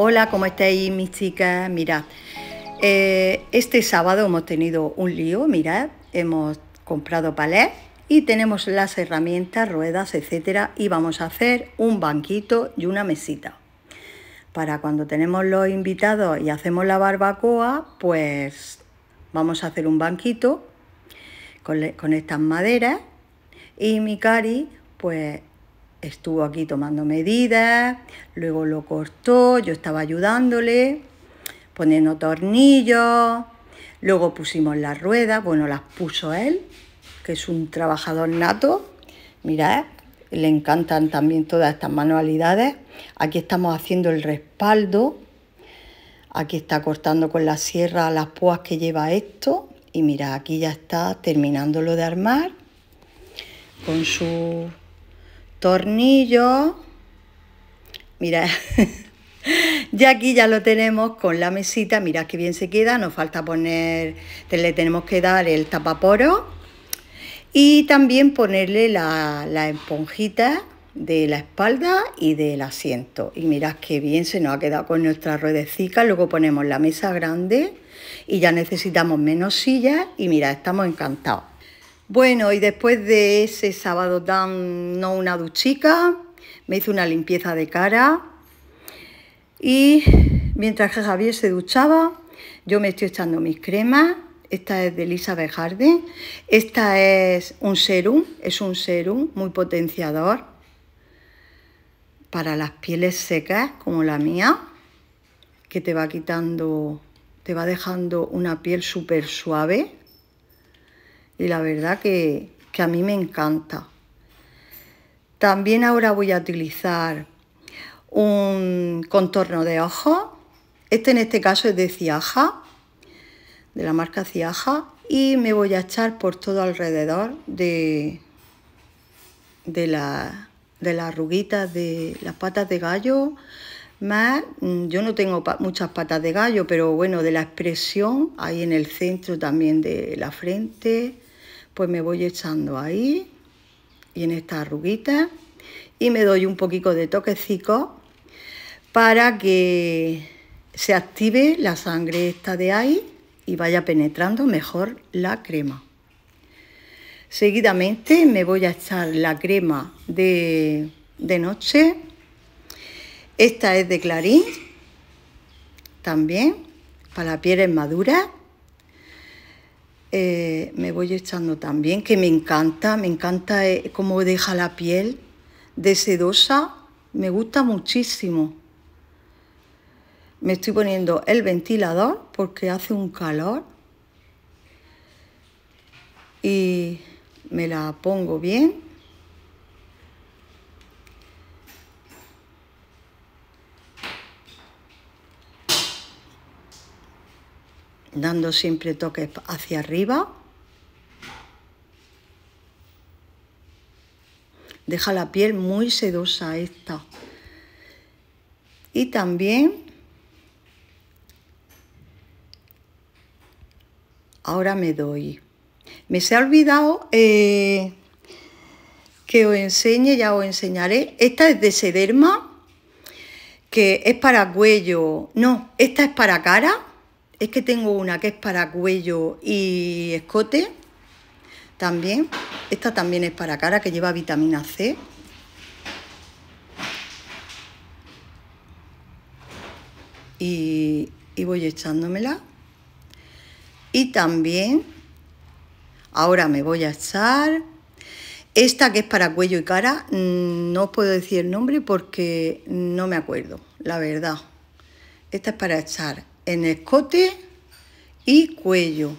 Hola, ¿cómo estáis mis chicas? Mirad, eh, este sábado hemos tenido un lío, mirad, hemos comprado palet y tenemos las herramientas, ruedas, etcétera, y vamos a hacer un banquito y una mesita. Para cuando tenemos los invitados y hacemos la barbacoa, pues vamos a hacer un banquito con, con estas maderas y mi cari pues estuvo aquí tomando medidas, luego lo cortó, yo estaba ayudándole, poniendo tornillos, luego pusimos las ruedas, bueno, las puso él, que es un trabajador nato, mira le encantan también todas estas manualidades, aquí estamos haciendo el respaldo, aquí está cortando con la sierra las púas que lleva esto, y mira aquí ya está terminándolo de armar con su tornillo. Mira, ya aquí ya lo tenemos con la mesita, mirad que bien se queda, nos falta poner, le tenemos que dar el tapaporo y también ponerle la, la esponjita de la espalda y del asiento. Y mirad qué bien se nos ha quedado con nuestra ruedecica Luego ponemos la mesa grande y ya necesitamos menos sillas. Y mirad, estamos encantados. Bueno, y después de ese sábado tan no una duchica, me hice una limpieza de cara y mientras que Javier se duchaba, yo me estoy echando mis cremas. Esta es de Elizabeth Harden. Esta es un serum, es un serum muy potenciador para las pieles secas como la mía, que te va quitando, te va dejando una piel súper suave y la verdad que, que a mí me encanta. También ahora voy a utilizar un contorno de ojos. Este en este caso es de Ciaja, de la marca Ciaja. Y me voy a echar por todo alrededor de, de, la, de las ruguitas, de las patas de gallo. Más, mm, yo no tengo muchas patas de gallo, pero bueno, de la expresión, ahí en el centro también de la frente pues me voy echando ahí y en esta arruguita y me doy un poquito de toquecico para que se active la sangre esta de ahí y vaya penetrando mejor la crema. Seguidamente me voy a echar la crema de, de noche. Esta es de Clarín, también, para pieles maduras. Eh, me voy echando también, que me encanta, me encanta eh, cómo deja la piel de sedosa, me gusta muchísimo. Me estoy poniendo el ventilador porque hace un calor y me la pongo bien dando siempre toques hacia arriba. Deja la piel muy sedosa esta. Y también ahora me doy. Me se ha olvidado eh, que os enseñe, ya os enseñaré. Esta es de Sederma, que es para cuello. No, esta es para cara es que tengo una que es para cuello y escote. También. Esta también es para cara, que lleva vitamina C. Y, y voy echándomela. Y también, ahora me voy a echar esta que es para cuello y cara, mm, no os puedo decir el nombre porque no me acuerdo, la verdad. Esta es para echar en escote y cuello.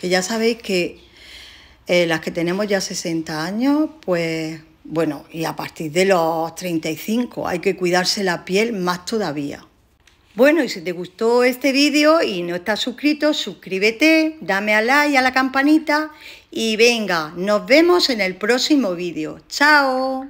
Que ya sabéis que eh, las que tenemos ya 60 años, pues bueno, y a partir de los 35 hay que cuidarse la piel más todavía. Bueno, y si te gustó este vídeo y no estás suscrito, suscríbete, dame a like a la campanita y venga, nos vemos en el próximo vídeo. ¡Chao!